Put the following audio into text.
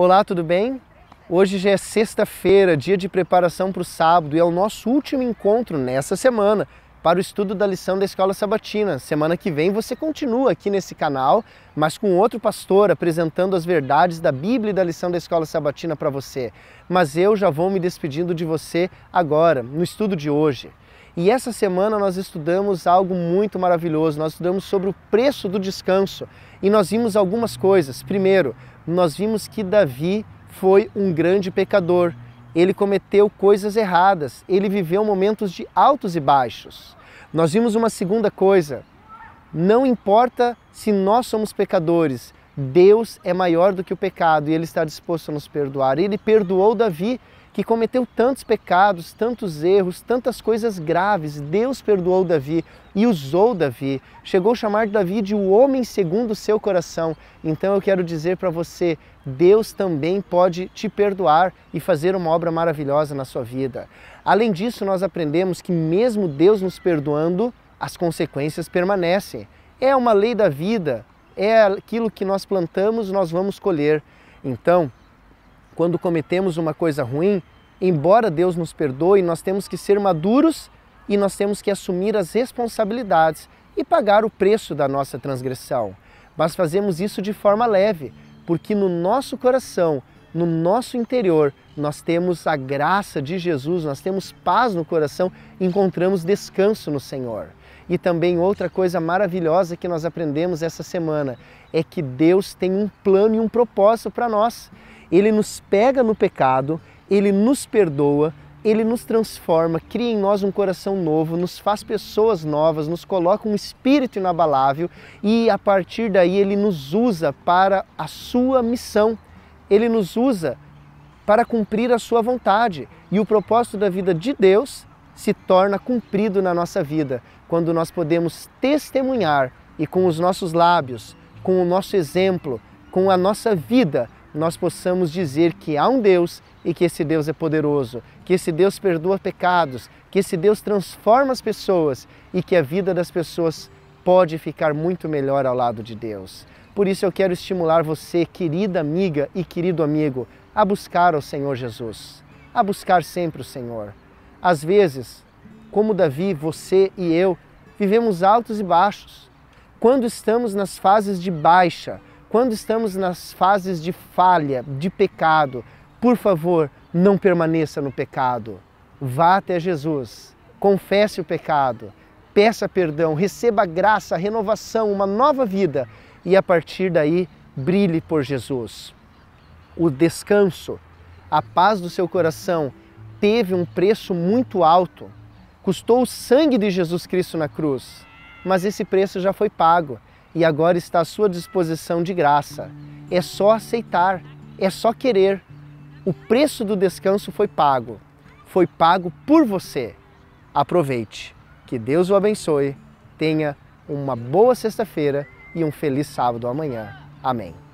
Olá, tudo bem? Hoje já é sexta-feira, dia de preparação para o sábado e é o nosso último encontro nessa semana para o estudo da lição da Escola Sabatina. Semana que vem você continua aqui nesse canal, mas com outro pastor apresentando as verdades da Bíblia e da lição da Escola Sabatina para você. Mas eu já vou me despedindo de você agora, no estudo de hoje. E essa semana nós estudamos algo muito maravilhoso. Nós estudamos sobre o preço do descanso e nós vimos algumas coisas. Primeiro, nós vimos que Davi foi um grande pecador. Ele cometeu coisas erradas, ele viveu momentos de altos e baixos. Nós vimos uma segunda coisa: não importa se nós somos pecadores, Deus é maior do que o pecado e ele está disposto a nos perdoar. Ele perdoou Davi que cometeu tantos pecados, tantos erros, tantas coisas graves. Deus perdoou Davi e usou Davi. Chegou a chamar Davi de o homem segundo o seu coração. Então eu quero dizer para você, Deus também pode te perdoar e fazer uma obra maravilhosa na sua vida. Além disso, nós aprendemos que mesmo Deus nos perdoando, as consequências permanecem. É uma lei da vida. É aquilo que nós plantamos, nós vamos colher. Então, quando cometemos uma coisa ruim, embora Deus nos perdoe, nós temos que ser maduros e nós temos que assumir as responsabilidades e pagar o preço da nossa transgressão. Mas fazemos isso de forma leve, porque no nosso coração, no nosso interior, nós temos a graça de Jesus, nós temos paz no coração, encontramos descanso no Senhor. E também outra coisa maravilhosa que nós aprendemos essa semana é que Deus tem um plano e um propósito para nós. Ele nos pega no pecado, ele nos perdoa, ele nos transforma, cria em nós um coração novo, nos faz pessoas novas, nos coloca um espírito inabalável e a partir daí ele nos usa para a sua missão. Ele nos usa para cumprir a sua vontade. E o propósito da vida de Deus se torna cumprido na nossa vida quando nós podemos testemunhar e com os nossos lábios, com o nosso exemplo, com a nossa vida, nós possamos dizer que há um Deus e que esse Deus é poderoso, que esse Deus perdoa pecados, que esse Deus transforma as pessoas e que a vida das pessoas pode ficar muito melhor ao lado de Deus. Por isso eu quero estimular você, querida amiga e querido amigo, a buscar o Senhor Jesus, a buscar sempre o Senhor. Às vezes, como Davi, você e eu, vivemos altos e baixos. Quando estamos nas fases de baixa, quando estamos nas fases de falha, de pecado, por favor, não permaneça no pecado. Vá até Jesus, confesse o pecado, peça perdão, receba graça, renovação, uma nova vida e a partir daí brilhe por Jesus. O descanso, a paz do seu coração teve um preço muito alto. Custou o sangue de Jesus Cristo na cruz, mas esse preço já foi pago e agora está à sua disposição de graça. É só aceitar, é só querer. O preço do descanso foi pago, foi pago por você. Aproveite. Que Deus o abençoe. Tenha uma boa sexta-feira e um feliz sábado amanhã. Amém.